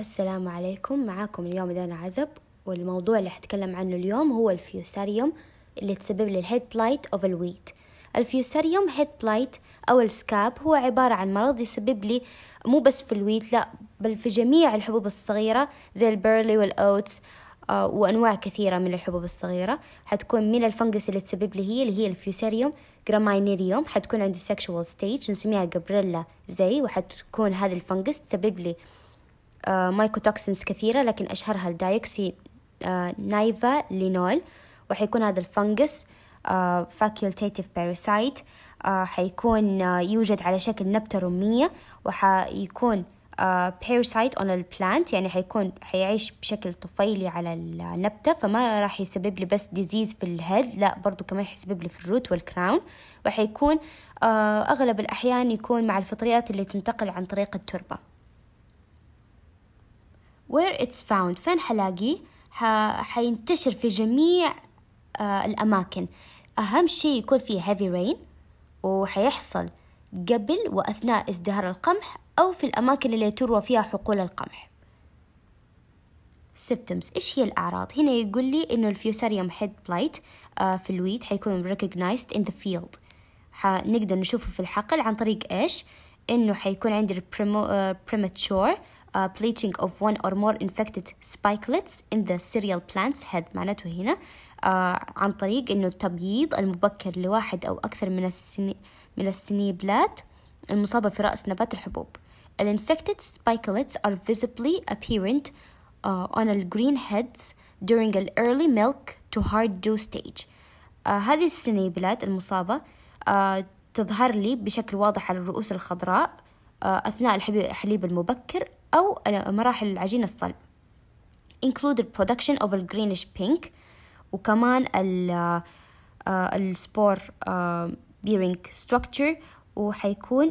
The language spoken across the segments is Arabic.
السلام عليكم معاكم اليوم دانا عزب والموضوع اللي حتكلم عنه اليوم هو الفيوساريوم اللي تسبب لي الهيد بلايت اوف الويت الفيوساريوم هيد بلايت او السكاب هو عبارة عن مرض يسبب لي مو بس في الويت لا بل في جميع الحبوب الصغيرة زي البيرلي والاوتس آه، وانواع كثيرة من الحبوب الصغيرة حتكون من الفنجس اللي تسبب لي هي اللي هي الفيوساريوم جراماينيريوم حتكون عنده سكشوال ستيج نسميها جبريلا زي وحتكون هذا الفنجس تسبب لي مايكوتوكسينز آه، كثيرة لكن أشهرها الدايكسي آه، نايفا لينول وحيكون هذا الفنجس فاكولتيتيف آه، باراسايت حيكون يوجد على شكل نبتة رمية وحيكون باراسايت اون البلانت يعني حيكون حيعيش بشكل طفيلي على النبتة فما راح يسبب لي بس ديزيز في الهيد لا برضو كمان حيسبب لي في الروت والكراون وحيكون أغلب الأحيان يكون مع الفطريات اللي تنتقل عن طريق التربة where it's found فين حلاقيه حينتشر في جميع آه، الأماكن أهم شيء يكون فيه heavy rain وحيحصل قبل وأثناء ازدهار القمح أو في الأماكن اللي تروى فيها حقول القمح symptoms إيش هي الأعراض؟ هنا يقول لي إنه الفيوساريوم هيد آه، بلايت في الويد حيكون recognized in the field حنقدر نشوفه في الحقل عن طريق إيش؟ إنه حيكون عندي آه، premature uh, bleaching of one or more infected spikelets in the cereal plant's head معناته هنا uh, عن طريق انه التبييض المبكر لواحد او اكثر من السني من السنيبلات المصابة في رأس نبات الحبوب. infected spikelets are visibly apparent uh, on the green heads during an early milk to hard dew stage. Uh, هذه السنيبلات المصابة uh, تظهر لي بشكل واضح على الرؤوس الخضراء uh, أثناء الحليب المبكر أو مراحل العجين الصلب include the production of a greenish pink وكمان ال السبور bearing structure وحيكون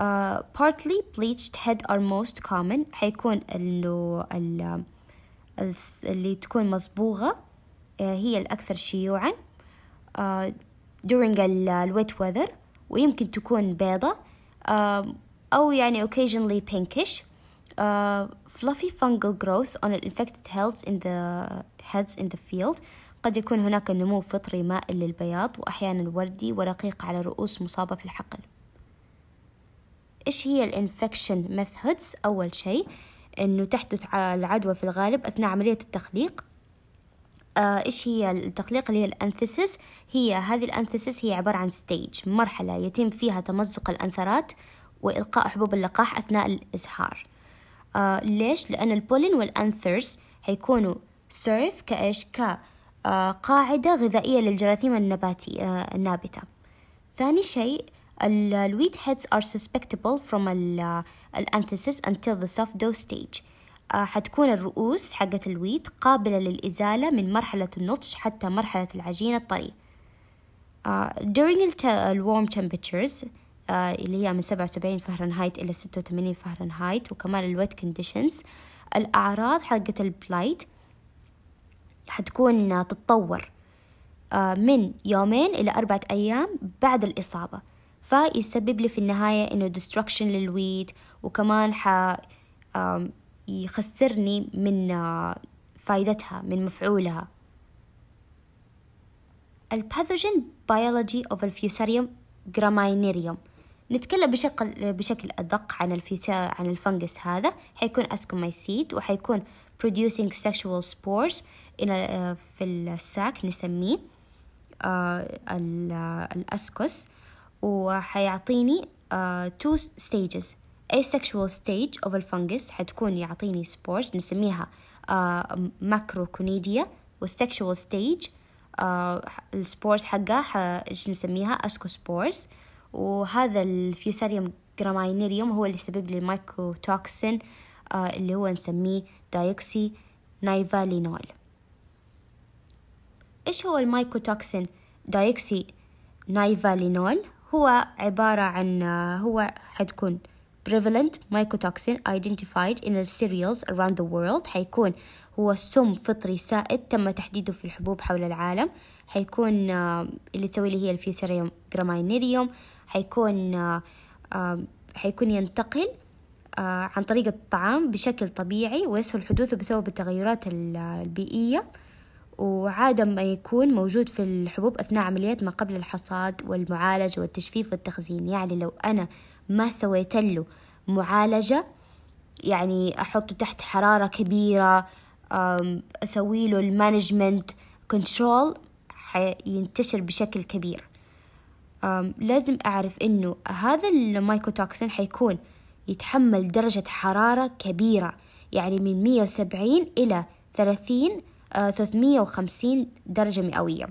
uh, partly bleached head are most common حيكون ال اللي تكون مصبوغة هي الأكثر شيوعا uh, during ال wet weather ويمكن تكون بيضة uh, أو يعني occasionally pinkish Uh, fluffy fungal growth on infected heads in the heads in the field قد يكون هناك نمو فطري مائل للبياض وأحيانا وردي ورقيق على رؤوس مصابة في الحقل إيش هي الانفكشن ميثودز أول شيء أنه تحدث العدوى في الغالب أثناء عملية التخليق آه، إيش هي التخليق اللي هي الأنثيسيس هي هذه الأنثيسيس هي عبارة عن ستيج مرحلة يتم فيها تمزق الأنثرات وإلقاء حبوب اللقاح أثناء الإزهار آه ليش؟ لأن البولين والأنثرز هيكونوا سيرف كإيش؟ كقاعدة آه، غذائية للجراثيم النباتي آه النابتة ثاني شيء الويت هيدز ار سسبكتبل فروم الأنثيسيس انتل ذا soft dough stage آه، حتكون الرؤوس حقة الويت قابلة للإزالة من مرحلة النضج حتى مرحلة العجين الطري uh, آه، during the warm temperatures آه، اللي هي من سبعة وسبعين فهرنهايت إلى ستة وثمانين فهرنهايت وكمان الويت كونديشنز الأعراض حقة البلايت حتكون تتطور آه، من يومين إلى أربعة أيام بعد الإصابة فيسبب لي في النهاية إنه destruction للويد وكمان ح يخسرني من آه، فائدتها من مفعولها الباثوجين بيولوجي اوف الفيوساريوم جرامينيريوم نتكلم بشكل بشكل أدق عن الفيتا عن الفنجس هذا حيكون أسكومايسيد وحيكون producing sexual spores في الساك نسميه آه، الاسكوس وحيعطيني آه، two stages asexual stage of الفنجس حتكون يعطيني spores نسميها ماكروكونيديا آه، والsexual stage السبورز حقها ايش نسميها أسكوسبورز وهذا الفيوساريوم جراماينيريوم هو اللي سبب لي المايكروتوكسين آه، اللي هو نسميه دايوكسي نايفالينول إيش هو المايكوتوكسين دايوكسي نايفالينول هو عبارة عن آه، هو حتكون prevalent mycotoxin identified in the cereals around the world حيكون هو سم فطري سائد تم تحديده في الحبوب حول العالم حيكون آه، اللي تسوي لي هي الفيوسيريوم جراماينيريوم حيكون آه، حيكون ينتقل آه، عن طريق الطعام بشكل طبيعي ويسهل حدوثه بسبب التغيرات البيئية وعادة ما يكون موجود في الحبوب أثناء عمليات ما قبل الحصاد والمعالجة والتجفيف والتخزين يعني لو أنا ما سويت له معالجة يعني أحطه تحت حرارة كبيرة أسوي له المانجمنت كنترول ينتشر بشكل كبير لازم أعرف إنه هذا المايكوتوكسين حيكون يتحمل درجة حرارة كبيرة يعني من مية وسبعين إلى ثلاثين أه، ثلاثمية وخمسين درجة مئوية.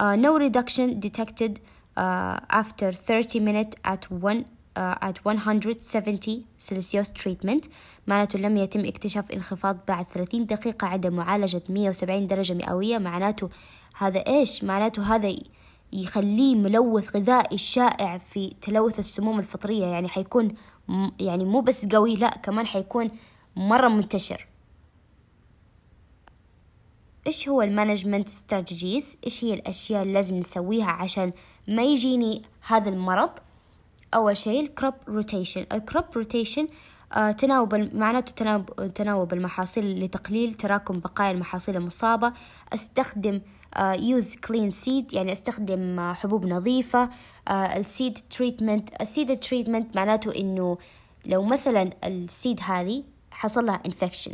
Uh, no reduction detected uh, after 30 minutes at one, uh, at 170 Celsius treatment معناته لم يتم اكتشاف انخفاض بعد 30 دقيقة عند معالجة 170 درجة مئوية معناته هذا إيش معناته هذا يخليه ملوث غذائي شائع في تلوث السموم الفطرية يعني حيكون يعني مو بس قوي لا كمان حيكون مرة منتشر إيش هو المانجمنت استراتيجيز إيش هي الأشياء اللي لازم نسويها عشان ما يجيني هذا المرض أول شيء الكروب روتيشن الكروب روتيشن آه، تناوب معناته تناوب, تناوب المحاصيل لتقليل تراكم بقايا المحاصيل المصابة استخدم يوز كلين سيد يعني استخدم آه، حبوب نظيفة السيد تريتمنت السيد تريتمنت معناته انه لو مثلا السيد هذه حصل لها انفكشن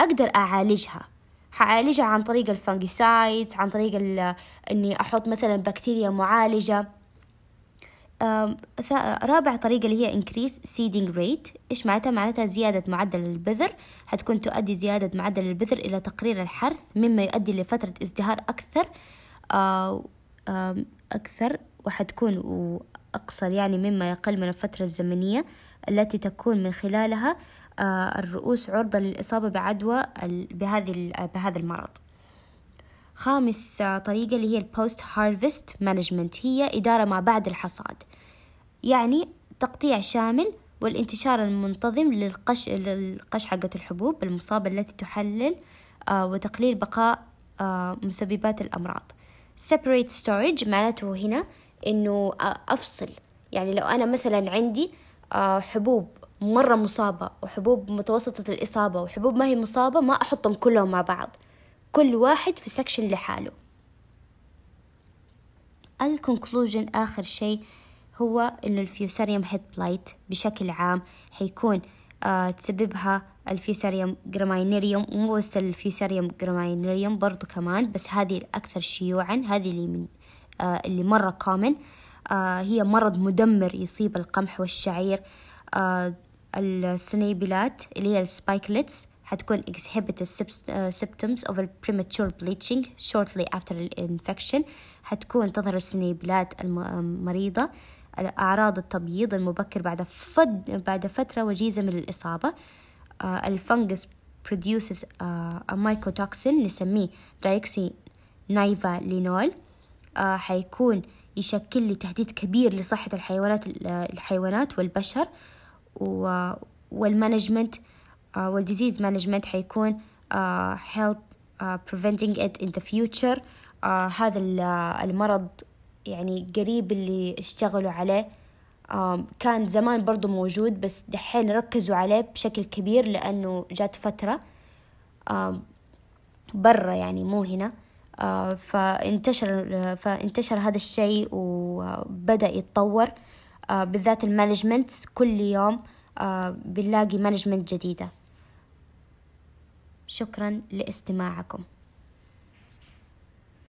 اقدر اعالجها حعالجها عن طريق الفانجيسايد عن طريق اني احط مثلا بكتيريا معالجه رابع طريقة اللي هي increase seeding rate إيش معناتها؟ معناتها زيادة معدل البذر حتكون تؤدي زيادة معدل البذر إلى تقرير الحرث مما يؤدي لفترة ازدهار أكثر آه، أكثر وحتكون أقصر يعني مما يقل من الفترة الزمنية التي تكون من خلالها آه، الرؤوس عرضة للإصابة بعدوى بهذه بهذا المرض خامس طريقة اللي هي البوست هارفست مانجمنت هي إدارة ما بعد الحصاد يعني تقطيع شامل والانتشار المنتظم للقش للقش حقة الحبوب المصابة التي تحلل آه، وتقليل بقاء آه، مسببات الأمراض separate storage معناته هنا إنه آه، أفصل يعني لو أنا مثلا عندي حبوب مرة مصابة وحبوب متوسطة الإصابة وحبوب ما هي مصابة ما أحطهم كلهم مع بعض كل واحد في سكشن لحاله الكونكلوجن آخر شيء هو إنه الفيوساريوم هيد بلايت بشكل عام حيكون آه، تسببها الفيوساريوم جراماينيريوم مو بس الفيوساريوم جراماينيريوم برضو كمان بس هذه الأكثر شيوعا هذه اللي من آه، اللي مرة كومن آه، هي مرض مدمر يصيب القمح والشعير السنيبلات اللي هي السبايكلتس هتكون exhibit uh, symptoms of a premature bleaching shortly after infection هتكون تظهر السنيبلات المريضة أعراض التبييض المبكر بعد فد بعد فترة وجيزة من الإصابة الفنجس uh, produces uh, a mycotoxin نسميه دايكسي نايفا لينول حيكون يشكل لي تهديد كبير لصحة الحيوانات الحيوانات والبشر والمانجمنت والديزيز آه، مانجمنت حيكون آه، help آه، preventing it in the future هذا المرض يعني قريب اللي اشتغلوا عليه كان زمان برضو موجود بس دحين ركزوا عليه بشكل كبير لأنه جات فترة برا يعني مو هنا فانتشر فانتشر هذا الشيء وبدأ يتطور بالذات المانجمنت كل يوم بنلاقي مانجمنت جديده شكرا لاستماعكم